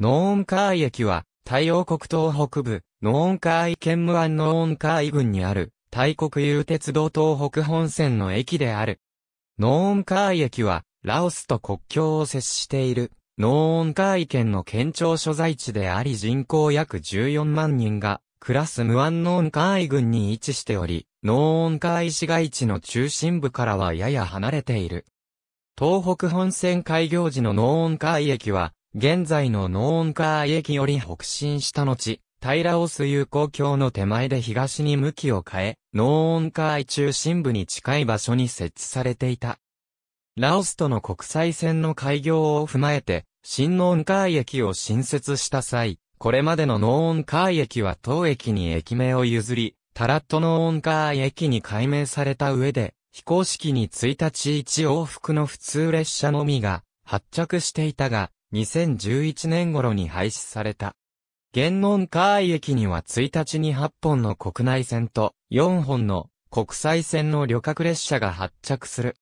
ノーンカーイ駅は、タイ王国東北部、ノーンカーイ県無安ノーンカーイ郡にある、大国有鉄道東北本線の駅である。ノーンカーイ駅は、ラオスと国境を接している、ノーンカーイ県の県庁所在地であり人口約14万人が、暮らす無安ノーンカーイ郡に位置しており、ノーンカーイ市街地の中心部からはやや離れている。東北本線開業時のノーンカーイ駅は、現在のノーンカー駅より北進した後、平オス有効橋の手前で東に向きを変え、ノーンカー中心部に近い場所に設置されていた。ラオスとの国際線の開業を踏まえて、新ノーンカー駅を新設した際、これまでのノーンカー駅は当駅に駅名を譲り、タラットノーンカー駅に改名された上で、非公式に1日1往復の普通列車のみが発着していたが、2011年頃に廃止された。元門海駅には1日に8本の国内線と4本の国際線の旅客列車が発着する。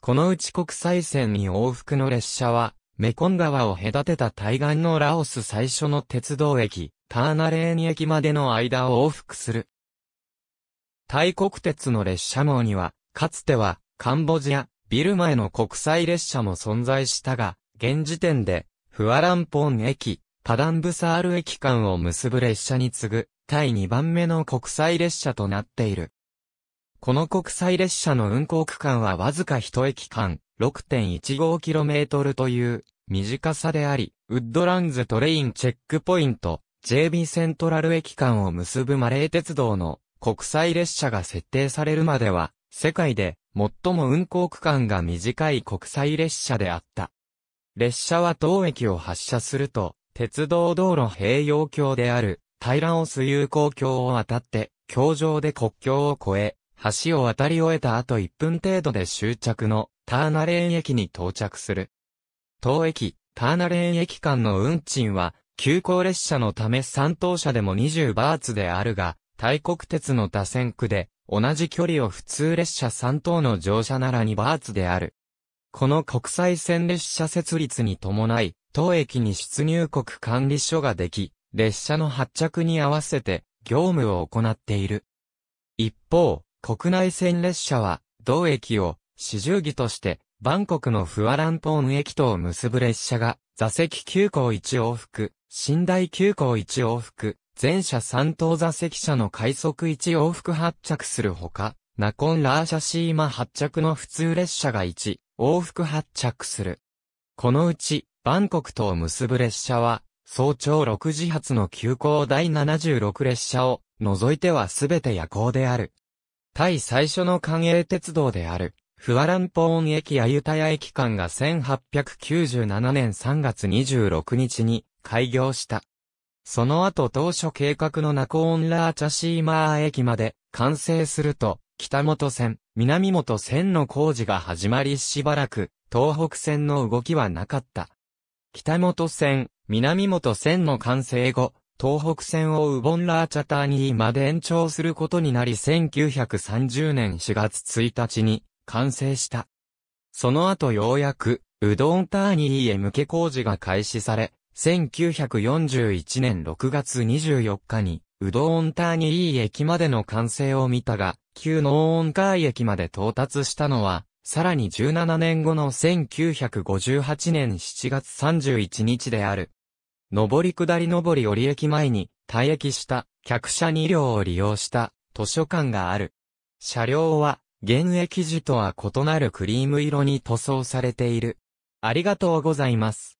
このうち国際線に往復の列車は、メコン川を隔てた対岸のラオス最初の鉄道駅、ターナレーニ駅までの間を往復する。タイ国鉄の列車網には、かつては、カンボジア、ビルマへの国際列車も存在したが、現時点で、フアランポン駅、パダンブサール駅間を結ぶ列車に次ぐ、第2番目の国際列車となっている。この国際列車の運行区間はわずか1駅間 6.15km という短さであり、ウッドランズトレインチェックポイント JB セントラル駅間を結ぶマレー鉄道の国際列車が設定されるまでは世界で最も運行区間が短い国際列車であった。列車は当駅を発車すると、鉄道道路併用橋である、タイラオス有効橋を渡って、橋上で国境を越え、橋を渡り終えた後1分程度で終着のターナレーン駅に到着する。当駅、ターナレーン駅間の運賃は、急行列車のため3等車でも20バーツであるが、大国鉄の打線区で、同じ距離を普通列車3等の乗車なら2バーツである。この国際線列車設立に伴い、当駅に出入国管理所ができ、列車の発着に合わせて業務を行っている。一方、国内線列車は、同駅を始終儀として、バンコクのフアランポーン駅とを結ぶ列車が、座席9校1往復、寝台9校1往復、全車3等座席車の快速1往復発着するほか、ナコンラーシャシーマ発着の普通列車が1、往復発着する。このうち、バンコクとを結ぶ列車は、早朝6時発の急行第76列車を除いてはすべて夜行である。タイ最初の官営鉄道である、フアランポーン駅やユタヤ駅間が1897年3月26日に開業した。その後当初計画のナコーンラーチャシーマー駅まで完成すると、北本線、南本線の工事が始まりしばらく、東北線の動きはなかった。北本線、南本線の完成後、東北線をウボンラーチャターニーまで延長することになり1930年4月1日に完成した。その後ようやく、ウドンターニーへ向け工事が開始され、1941年6月24日にうどんターニー駅までの完成を見たが、旧農カ会駅まで到達したのは、さらに17年後の1958年7月31日である。上り下り上り折駅前に、退役した客車2両を利用した図書館がある。車両は、現役時とは異なるクリーム色に塗装されている。ありがとうございます。